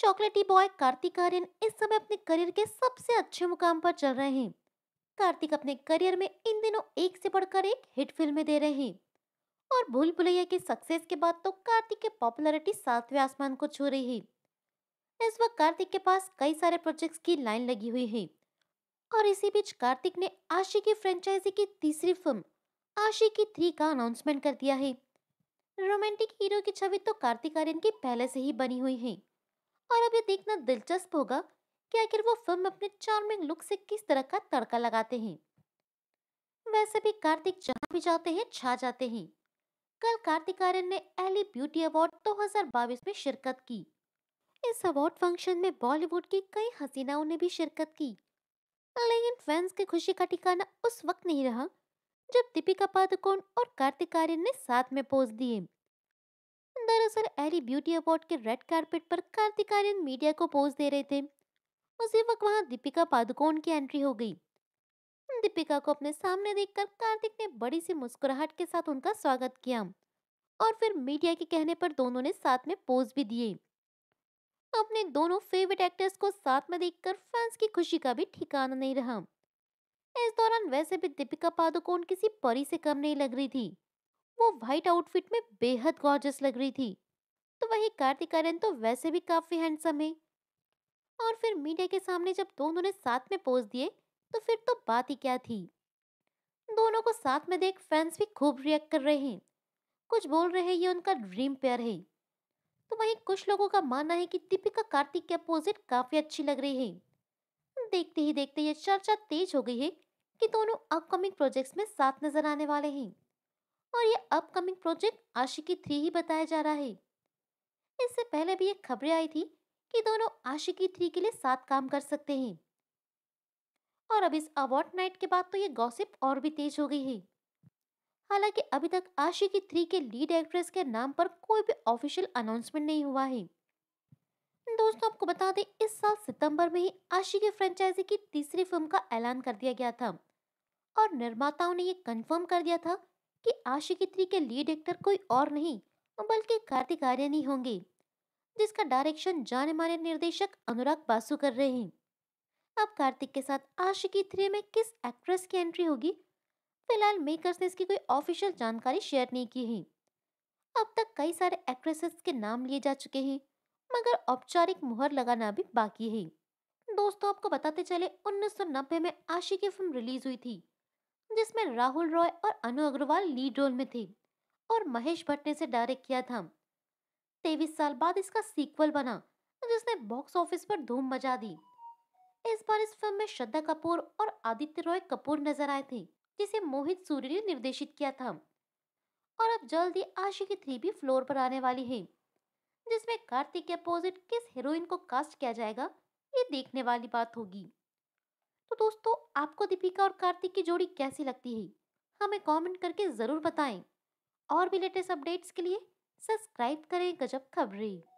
चॉकलेटी बॉय कार्तिक आर्यन इस समय अपने करियर के सबसे अच्छे मुकाम पर चल रहे हैं कार्तिक अपने करियर में इन दिनों एक से बढ़कर एक हिट फिल्में दे रहे हैं और भूल भुलैया के सक्सेस के बाद तो कार्तिक की पॉपुलैरिटी सातवें आसमान को छू रही है इस वक्त कार्तिक के पास कई सारे प्रोजेक्ट्स की लाइन लगी हुई है और इसी बीच कार्तिक ने आशिकी फ्रेंचाइजी की तीसरी फिल्म आशिकी थ्री का अनाउंसमेंट कर दिया है रोमांटिक हीरो की छवि तो कार्तिक आर्यन की पहले से ही बनी हुई है और अब ये देखना दिलचस्प होगा कि आखिर वो फिल्म अपने चार्मिंग लुक से किस तरह का तड़का लगाते हैं वैसे भी कार्तिक जहां भी जाते हैं छा जाते हैं कल कार्तिक आर्यन ने एली ब्यूटी अवार्ड 2022 में शिरकत की इस अवार्ड फंक्शन में बॉलीवुड की कई हसीनाओं ने भी शिरकत की लेकिन फैंस की खुशी का ठिकाना उस वक्त नहीं रहा जब दीपिका पादुकोण और कार्तिक आर्यन ने साथ में पोज दिए दरअसल एली ब्यूटी अवार्ड के रेड कार्पेट पर कार्तिक आर्यन मीडिया को पोज दे रहे थे उसी वक्त वहां दीपिका पादुकोण की एंट्री हो गई दीपिका को अपने सामने देखकर कार्तिक ने बड़ी सी मुस्कुराहट के साथ उनका स्वागत किया और फिर मीडिया के कहने पर दोनों ने साथ में पोज भी दिए अपने दोनों फेवरेट एक्टर्स को साथ में देखकर फैंस की खुशी का भी ठिकाना नहीं रहा इस दौरान वैसे भी दीपिका पादुकोण किसी परी से कम नहीं लग रही थी वो व्हाइट आउटफिट में बेहद गॉर्जस लग रही थी तो वही कार्तिक आर्यन तो वैसे भी काफ़ी हैंडसम है और फिर मीडिया के सामने जब दोनों ने साथ में पोज दिए तो फिर तो बात ही क्या थी दोनों को साथ में देख फैंस भी खूब रिएक्ट कर रहे हैं कुछ बोल रहे हैं ये उनका ड्रीम पेयर है तो वहीं कुछ लोगों का मानना है कि दीपिका कार्तिक के अपोजिट काफ़ी अच्छी लग रही है देखते ही देखते ये चर्चा तेज हो गई है कि दोनों अपकमिंग प्रोजेक्ट्स में साथ नजर आने वाले हैं और ये अपकमिंग प्रोजेक्ट आशिकी थ्री ही बताया जा रहा है इससे पहले भी एक खबरें आई थी कि दोनों आशिकी थ्री के लिए साथ काम कर सकते हैं और अब इस अवार्ड नाइट के बाद तो ये गॉसिप और भी तेज हो गई है हालांकि अभी तक आशिकी थ्री के लीड एक्ट्रेस के नाम पर कोई भी ऑफिशियल अनाउंसमेंट नहीं हुआ है दोस्तों आपको बता दें इस साल सितंबर में ही आशिकी फ्रेंचाइजी की तीसरी फिल्म का ऐलान कर दिया गया था और निर्माताओं ने यह कंफर्म कर दिया था कि आशिकी थ्री के लीड एक्टर कोई और नहीं तो बल्कि कार्तिक आर्यन ही होंगे जिसका डायरेक्शन जाने माने निर्देशक अनुराग बासु कर रहे हैं अब कार्तिक के साथ आशिकी थ्री में किस एक्ट्रेस की एंट्री होगी फिलहाल मेकर्स ने इसकी कोई ऑफिशियल जानकारी शेयर नहीं की है अब तक कई सारे एक्ट्रेसेस के नाम लिए जा चुके हैं मगर औपचारिक मुहर लगाना भी बाकी है दोस्तों आपको बताते चले उन्नीस में आशिकी फिल्म रिलीज हुई थी जिसमें राहुल रॉय और अनु अग्रवाल लीड रोल में थे और महेश भट्ट ने इसे डायरेक्ट किया था तेईस साल बाद इसका सीक्वल बना जिसने बॉक्स ऑफिस पर धूम मचा दी इस बार इस फिल्म में श्रद्धा कपूर और आदित्य रॉय कपूर नजर आए थे जिसे मोहित सूर्य ने निर्देशित किया था और अब जल्द ही आशिकी थ्री भी फ्लोर पर आने वाली है जिसमें कार्तिक के अपोजिट किस हीरोइन को कास्ट किया जाएगा ये देखने वाली बात होगी तो दोस्तों आपको दीपिका और कार्तिक की जोड़ी कैसी लगती है हमें हाँ, कमेंट करके ज़रूर बताएं और भी लेटेस्ट अपडेट्स के लिए सब्सक्राइब करें गजब खबरें